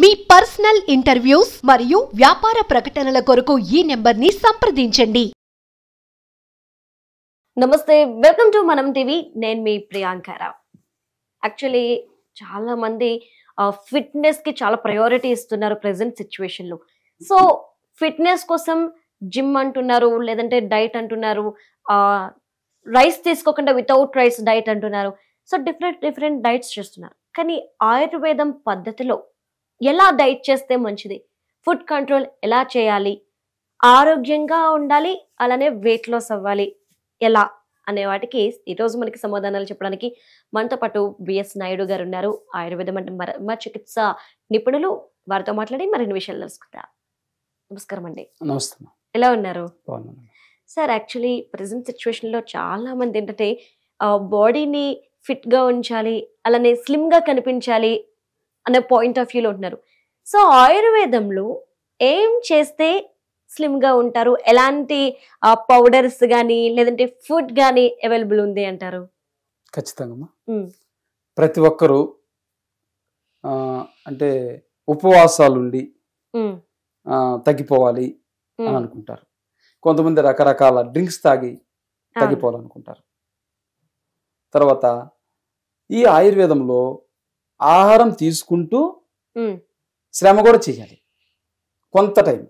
మీ personal interviews మరియు వ్యాపార ప్రకటనల కొరకు ఈ నెంబర్ని సంప్రదించండి నమస్తే వెల్కమ్ టు మనం టీవీ నేను మీ ప్రియాంకరావు యాక్చువల్లీ చాలా మంది ఫిట్నెస్ కి చాలా ప్రయారిటీ ఇస్తున్నారు ప్రజెంట్ లో సో ఫిట్నెస్ కోసం జిమ్ అంటున్నారు లేదంటే డైట్ అంటున్నారు రైస్ తీసుకోకుండా వితౌట్ రైస్ డైట్ అంటున్నారు సో డిఫరెంట్ డిఫరెంట్ డైట్స్ చేస్తున్నారు కానీ ఆయుర్వేదం పద్ధతిలో ఎలా డైట్ చేస్తే మంచిది ఫుడ్ కంట్రోల్ ఎలా చేయాలి ఆరోగ్యంగా ఉండాలి అలానే వెయిట్ లాస్ అవ్వాలి ఎలా అనే వాటికి ఈరోజు మనకి సమాధానాలు చెప్పడానికి మనతో పాటు బిఎస్ నాయుడు గారు ఉన్నారు ఆయుర్వేదం అంటే మర్మ చికిత్స నిపుణులు వారితో మాట్లాడి మరిన్ని విషయాలు తెలుసుకుందాం నమస్కారం అండి నమస్తే ఎలా ఉన్నారు సార్ యాక్చువల్లీ ప్రజెంట్ సిచ్యువేషన్లో చాలా మంది ఏంటంటే బాడీని ఫిట్గా ఉంచాలి అలానే స్లిమ్గా కనిపించాలి అనే పాయింట్ ఆఫ్ వ్యూలో ఉంటున్నారు సో ఆయుర్వేదంలో ఏం చేస్తే స్లిమ్గా ఉంటారు ఎలాంటి పౌడర్స్ కానీ లేదంటే ఫుడ్ కానీ అవైలబుల్ ఉంది అంటారు ఖచ్చితంగా ప్రతి ఒక్కరూ అంటే ఉపవాసాలుండి తగ్గిపోవాలి అని అనుకుంటారు కొంతమంది రకరకాల డ్రింక్స్ తాగి తగ్గిపోవాలనుకుంటారు తర్వాత ఈ ఆయుర్వేదంలో ఆహారం తీసుకుంటూ శ్రమ కూడా చేయాలి కొంత టైం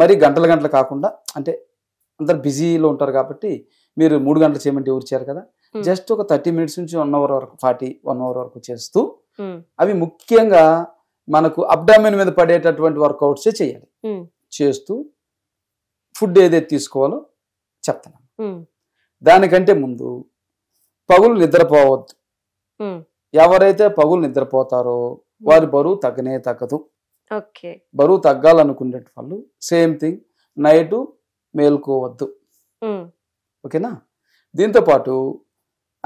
మరి గంటల గంటలు కాకుండా అంటే అందరు బిజీలో ఉంటారు కాబట్టి మీరు మూడు గంటలు చేయమంటే ఎవరు చేయరు కదా జస్ట్ ఒక థర్టీ మినిట్స్ నుంచి వన్ అవర్ వరకు ఫార్టీ వన్ అవర్ వరకు చేస్తూ అవి ముఖ్యంగా మనకు అబ్డామిన్ మీద పడేటటువంటి వర్కౌట్సే చేయాలి చేస్తూ ఫుడ్ ఏదైతే తీసుకోవాలో చెప్తాను దానికంటే ముందు పగులు నిద్రపోవద్దు ఎవరైతే పగులు నిద్రపోతారో వారి బరువు తగ్గనే తగ్గదు బరువు తగ్గాలనుకునే వాళ్ళు సేమ్ థింగ్ నైట్ మేల్కోవద్దు ఓకేనా దీంతో పాటు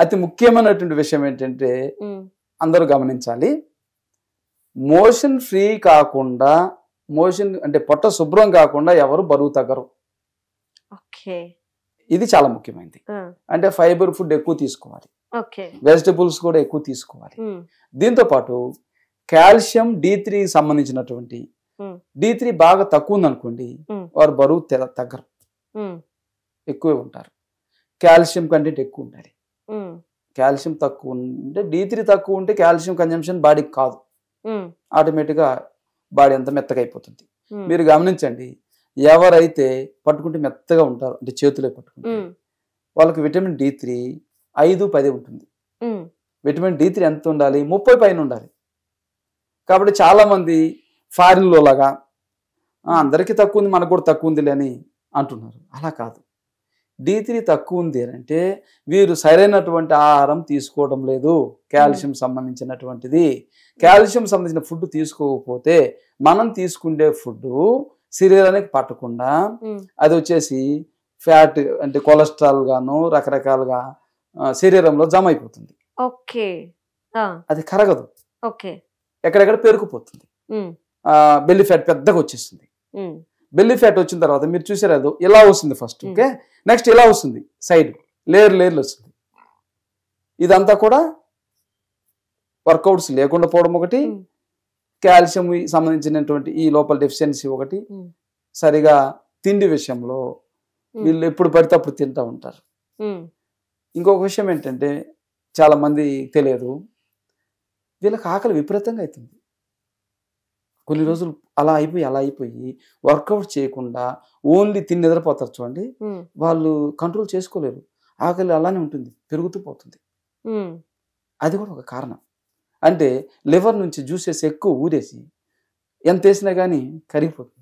అతి ముఖ్యమైనటువంటి విషయం ఏంటంటే అందరు గమనించాలి మోషన్ ఫ్రీ కాకుండా మోషన్ అంటే పొట్ట శుభ్రం కాకుండా ఎవరు బరువు తగ్గరు ఇది చాలా ముఖ్యమైనది అంటే ఫైబర్ ఫుడ్ ఎక్కువ తీసుకోవాలి వెజిటబుల్స్ కూడా ఎక్కువ తీసుకోవాలి దీంతో పాటు కాల్షియం డి త్రీ సంబంధించినటువంటి డి త్రీ బాగా తక్కువ ఉందనుకోండి వారు బరువు తగ్గరు ఎక్కువే ఉంటారు కాల్షియం కంటెంట్ ఎక్కువ ఉండాలి కాల్షియం తక్కువ ఉంటే డి త్రీ తక్కువ ఉంటే కాల్షియం కన్జంప్షన్ బాడీకి కాదు ఆటోమేటిక్గా బాడీ అంతా మెత్తగా అయిపోతుంది మీరు గమనించండి ఎవరైతే పట్టుకుంటే మెత్తగా ఉంటారు అంటే చేతులే పట్టుకుంటారు వాళ్ళకి విటమిన్ డి త్రీ ఐదు పది ఉంటుంది విటమిన్ డి త్రీ ఎంత ఉండాలి ముప్పై పైన ఉండాలి కాబట్టి చాలామంది ఫారిన్లో లాగా అందరికీ తక్కువ ఉంది మనకు కూడా తక్కువ ఉంది అని అంటున్నారు అలా కాదు డి త్రీ తక్కువ ఉంది అంటే వీరు సరైనటువంటి ఆహారం తీసుకోవడం లేదు కాల్షియం సంబంధించినటువంటిది కాల్షియం సంబంధించిన ఫుడ్ తీసుకోకపోతే మనం తీసుకునే ఫుడ్ శరీరానికి పట్టకుండా అది వచ్చేసి ఫ్యాట్ అంటే కొలెస్ట్రాల్ గాను రకరకాలుగా శరీరంలో జమ అయిపోతుంది అది కరగదు ఓకే ఎక్కడెక్కడ పేరుకుపోతుంది బెల్లి ఫ్యాట్ పెద్దగా వచ్చేస్తుంది బెల్లి ఫ్యాట్ వచ్చిన తర్వాత మీరు చూసారు ఇలా వస్తుంది ఫస్ట్ ఓకే నెక్స్ట్ ఇలా వస్తుంది సైడ్ లేయర్ లేయర్లు వస్తుంది ఇదంతా కూడా వర్కౌట్స్ లేకుండా పోవడం ఒకటి కాల్షియం సంబంధించినటువంటి ఈ లోపల డెఫిషియన్సీ ఒకటి సరిగా తిండి విషయంలో వీళ్ళు ఎప్పుడు పడితే అప్పుడు తింటూ ఉంటారు ఇంకొక విషయం ఏంటంటే చాలామంది తెలియదు వీళ్ళకి ఆకలి విపరీతంగా అవుతుంది కొన్ని రోజులు అలా అయిపోయి అలా అయిపోయి వర్కౌట్ చేయకుండా ఓన్లీ తిని నిద్రపోతారు చూడండి వాళ్ళు కంట్రోల్ చేసుకోలేరు ఆకలి అలానే ఉంటుంది పెరుగుతూ పోతుంది అది కూడా ఒక కారణం అంటే లివర్ నుంచి జ్యూసెస్ ఎక్కువ ఊరేసి ఎంత వేసినా కానీ కరిగిపోతుంది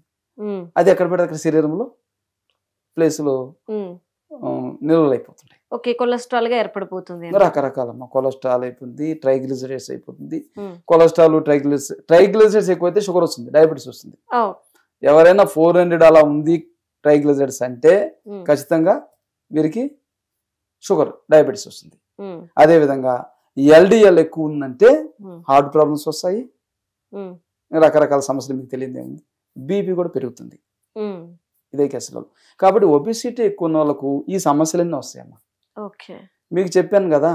అది ఎక్కడ పెడితే అక్కడ శరీరంలో ప్లేస్లో నిల్వలైపోతుంటాయి ఓకే కొలెస్ట్రాల్ గా ఏర్పడిపోతుంది రకరకాల కొలెస్ట్రాల్ అయిపోతుంది ట్రైగ్లిజరైడ్స్ అయిపోతుంది కొలెస్ట్రాల్ ట్రైగ్లిస్ ఎక్కువ ఎక్కువైతే షుగర్ వస్తుంది డయాబెటీస్ వస్తుంది ఎవరైనా ఫోర్ హండ్రెడ్ అలా ఉంది ట్రైగ్లిజరైడ్స్ అంటే ఖచ్చితంగా వీరికి షుగర్ డయాబెటీస్ వస్తుంది అదే విధంగా ఎల్డిఎల్ ఎక్కువ ఉందంటే హార్ట్ ప్రాబ్లమ్స్ వస్తాయి రకరకాల సమస్యలు మీకు తెలియదు ఏముంది బీపీ కూడా పెరుగుతుంది ఇదే కేసులలో కాబట్టి ఒబిసిటీ ఎక్కువ ఉన్న వాళ్ళకు ఈ సమస్యలన్నీ వస్తాయమ్మా మీకు చెప్పాను కదా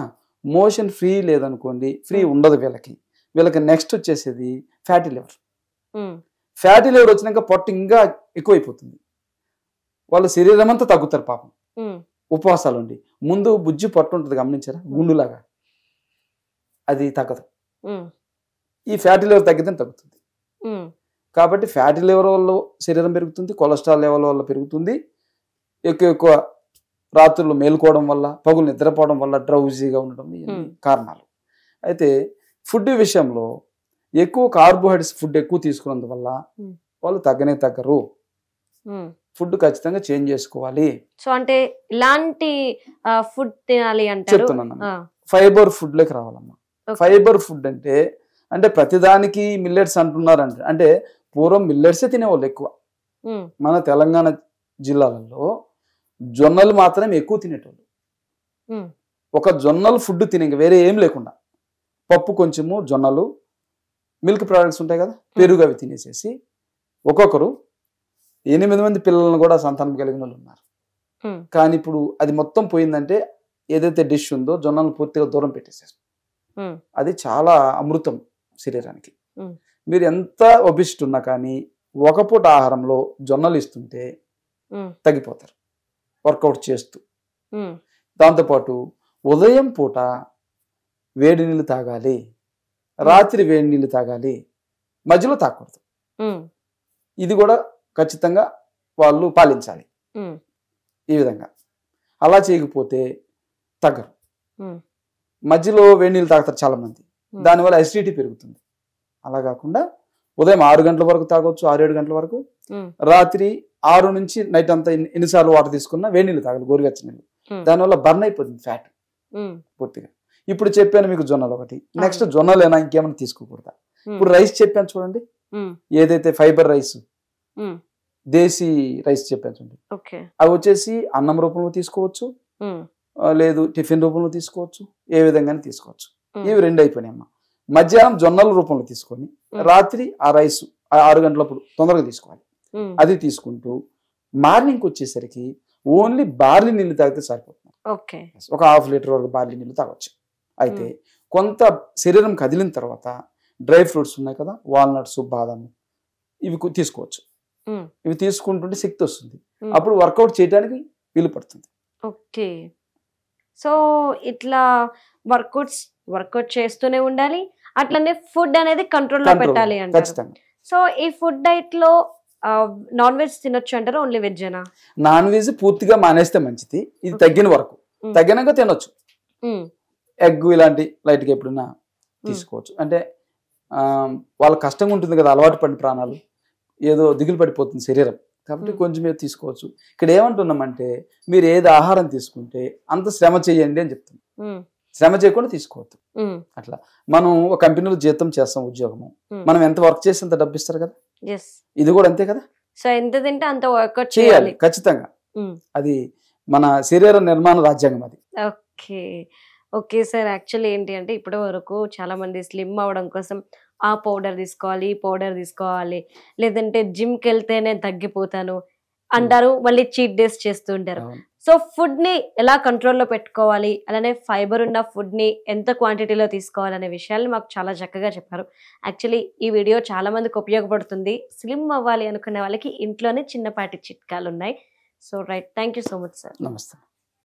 మోషన్ ఫ్రీ లేదనుకోండి ఫ్రీ ఉండదు వీళ్ళకి వీళ్ళకి నెక్స్ట్ వచ్చేసేది ఫ్యాటీ లివర్ ఫ్యాటీ లివర్ వచ్చినాక పొట్ట ఇంకా ఎక్కువైపోతుంది వాళ్ళ శరీరం అంతా తగ్గుతారు పాపం ఉపవాసాలు ఉండి ముందు బుజ్జి పొట్టు ఉంటుంది గమనించారా గుండులాగా అది తగ్గదు ఈ ఫ్యాటీ లివర్ తగ్గితే తగ్గుతుంది కాబట్టి ఫ్యాటీ లివర్ వల్ల శరీరం పెరుగుతుంది కొలెస్ట్రాల్ లెవెల్ వల్ల పెరుగుతుంది ఎక్కువ ఎక్కువ రాత్రులు మేలుకోవడం వల్ల పగులు నిద్రపోవడం వల్ల డ్రౌజీగా ఉండడం కారణాలు అయితే ఫుడ్ విషయంలో ఎక్కువ కార్బోహైడ్రేట్స్ ఫుడ్ ఎక్కువ తీసుకున్నందువల్ల వాళ్ళు తగ్గనే తగ్గరు ఫుడ్ ఖచ్చితంగా చేంజ్ చేసుకోవాలి సో అంటే ఇలాంటి ఫుడ్ తినాలి అంటే చెప్తున్నా ఫైబర్ ఫుడ్ లోకి రావాలమ్మా ఫైబర్ ఫుడ్ అంటే అంటే ప్రతిదానికి మిల్లెట్స్ అంటున్నారు అంటే అంటే పూర్వం మిల్లెట్సే తినేవాళ్ళు ఎక్కువ మన తెలంగాణ జిల్లాలలో జొన్నలు మాత్రం ఎక్కువ తినేటోళ్ళు ఒక జొన్నలు ఫుడ్ తినేక వేరే ఏం లేకుండా పప్పు కొంచెము జొన్నలు మిల్క్ ప్రోడక్ట్స్ ఉంటాయి కదా పెరుగు అవి తినేసేసి ఒక్కొక్కరు ఎనిమిది మంది పిల్లలను కూడా సంతానం కలిగిన వాళ్ళు ఉన్నారు కానీ ఇప్పుడు అది మొత్తం పోయిందంటే ఏదైతే డిష్ ఉందో జొన్నలు పూర్తిగా దూరం పెట్టేసారు అది చాలా అమృతం శరీరానికి మీరు ఎంత ఒబిస్ట్ ఉన్నా కానీ ఒక పూట ఆహారంలో జొన్నలు ఇస్తుంటే తగ్గిపోతారు వర్కౌట్ చేస్తూ దాంతోపాటు ఉదయం పూట వేడి నీళ్ళు తాగాలి రాత్రి వేడి నీళ్ళు తాగాలి మధ్యలో తాగకూడదు ఇది కూడా ఖచ్చితంగా వాళ్ళు పాలించాలి ఈ విధంగా అలా చేయకపోతే తగ్గరు మధ్యలో వేడి నీళ్ళు తాగుతారు చాలా మంది దానివల్ల అసిడిటీ పెరుగుతుంది అలా కాకుండా ఉదయం ఆరు గంటల వరకు తాగొచ్చు ఆరు ఏడు గంటల వరకు రాత్రి ఆరు నుంచి నైట్ అంతా ఎన్నిసార్లు వాటర్ తీసుకున్నా వేడి నీళ్ళు తాగాలి గోరువెచ్చ నీళ్ళు దానివల్ల బర్న్ అయిపోతుంది ఫ్యాట్ పూర్తిగా ఇప్పుడు చెప్పాను మీకు జొన్నలు ఒకటి నెక్స్ట్ జొన్నలేనా ఇంకేమైనా తీసుకోకూడదా ఇప్పుడు రైస్ చెప్పాను చూడండి ఏదైతే ఫైబర్ రైస్ దేశీ రైస్ చెప్పాను చూడండి అవి వచ్చేసి అన్నం రూపంలో తీసుకోవచ్చు లేదు టిఫిన్ రూపంలో తీసుకోవచ్చు ఏ విధంగా తీసుకోవచ్చు ఇవి రెండు అయిపోయినాయి మధ్యాహ్నం జొన్నల రూపంలో తీసుకొని రాత్రి ఆ రైస్ ఆరు గంటలప్పుడు తొందరగా తీసుకోవాలి అది తీసుకుంటూ మార్నింగ్ వచ్చేసరికి ఓన్లీ బార్లీ నీళ్ళు తాగితే సరిపోతుంది ఒక హాఫ్ లీటర్ వరకు బార్లీ నీళ్ళు తాగొచ్చు అయితే కొంత శరీరం కదిలిన తర్వాత డ్రై ఫ్రూట్స్ ఉన్నాయి కదా వాల్నట్స్ బాదం ఇవి తీసుకోవచ్చు ఇవి తీసుకుంటుంటే శక్తి వస్తుంది అప్పుడు వర్కౌట్ చేయడానికి వీలు పడుతుంది ఓకే సో ఇట్లా వర్కౌట్స్ వర్కౌట్ చేస్తూనే ఉండాలి అట్లనే ఫుడ్ అనేది కంట్రోల్లో పెట్టాలి అంటే సో ఈ ఫుడ్ డైట్ లో నాన్ వెజ్ తినొచ్చు అంటారా ఓన్లీ వెజ్నా నాన్ వెజ్ పూర్తిగా మానేస్తే మంచిది ఇది తగ్గిన వరకు తగ్గినాక తినొచ్చు ఎగ్ ఇలాంటి లైట్గా ఎప్పుడున్నా తీసుకోవచ్చు అంటే వాళ్ళ కష్టంగా ఉంటుంది కదా అలవాటు పడిన ప్రాణాలు ఏదో దిగులు పడిపోతుంది శరీరం కాబట్టి కొంచెం మీరు తీసుకోవచ్చు ఇక్కడ ఏమంటున్నామంటే మీరు ఏది ఆహారం తీసుకుంటే అంత శ్రమ చేయండి అని చెప్తుంది శ్రమ చేయకుండా తీసుకోవద్దు అట్లా మనం ఒక కంపెనీలో జీతం చేస్తాం ఉద్యోగము మనం ఎంత వర్క్ చేసి అంత డబ్బు ఇస్తారు కదా ఇది కూడా అంతే కదా సో ఎంత తింటే అంత వర్కౌట్ చేయాలి ఖచ్చితంగా hmm. అది మన శరీర నిర్మాణ రాజ్యాంగం అది ఓకే ఓకే సార్ యాక్చువల్లీ ఏంటి అంటే ఇప్పటి వరకు చాలా మంది స్లిమ్ అవడం కోసం ఆ పౌడర్ తీసుకోవాలి ఈ పౌడర్ తీసుకోవాలి లేదంటే జిమ్కి వెళ్తేనే తగ్గిపోతాను అంటారు మళ్ళీ చీట్ డేస్ చేస్తూ ఉంటారు సో ఫుడ్ ని ఎలా కంట్రోల్లో పెట్టుకోవాలి అలానే ఫైబర్ ఉన్న ఫుడ్ ని ఎంత క్వాంటిటీలో తీసుకోవాలనే విషయాన్ని మాకు చాలా చక్కగా చెప్పారు యాక్చువల్లీ ఈ వీడియో చాలా మందికి ఉపయోగపడుతుంది స్లిమ్ అవ్వాలి అనుకునే వాళ్ళకి ఇంట్లోనే చిన్నపాటి చిట్కాలు ఉన్నాయి so right thank so much sir నమస్తే